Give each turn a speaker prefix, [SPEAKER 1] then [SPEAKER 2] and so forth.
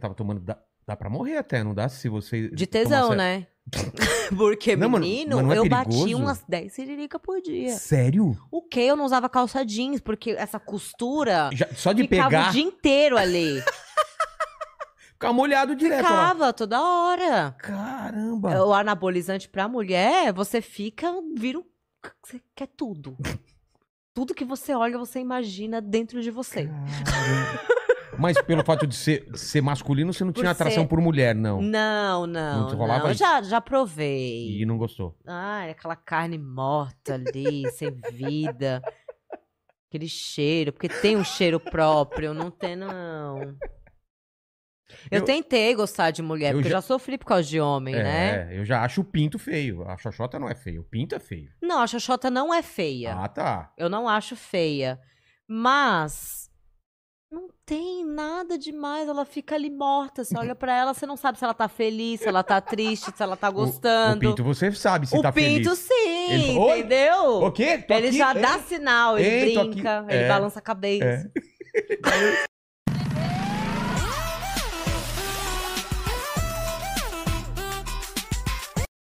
[SPEAKER 1] tava tomando. Dá, dá pra morrer até, não dá? Se você. De tesão, né? Porque, não, menino, mano, é eu bati umas 10 siririca por dia. Sério? O que? Eu não usava calça jeans, porque essa costura. Já, só de ficava pegar. o dia inteiro ali. ficava molhado direto. Ficava lá. toda hora. Caramba. O anabolizante pra mulher, você fica. Vira. Você quer tudo. tudo que você olha, você imagina dentro de você. Mas pelo fato de ser, ser masculino, você não Por tinha atração ser- por mulher, não. Não, não. Não te rolava não. Eu já, já provei. E não gostou. é aquela carne morta ali, sem vida. Aquele cheiro, porque tem um cheiro próprio, não tem, não. Eu, Eu- tentei gostar de mulher, eu porque eu já... sofri por causa de homem, É, né? eu já acho o pinto feio. A xoxota não é feio. O pinto é feio. Não, a Xoxota não é feia. Ah, tá. Eu não acho feia. Mas tem nada demais, ela fica ali morta. Você olha para ela, você não sabe se ela tá feliz, se ela tá triste, se ela tá gostando. O, o Pinto, você sabe se o tá Pinto, feliz. O Pinto, sim, ele... entendeu? O quê? Tô ele aqui, já é. dá sinal, ele Ei, brinca, ele é. balança a cabeça. É.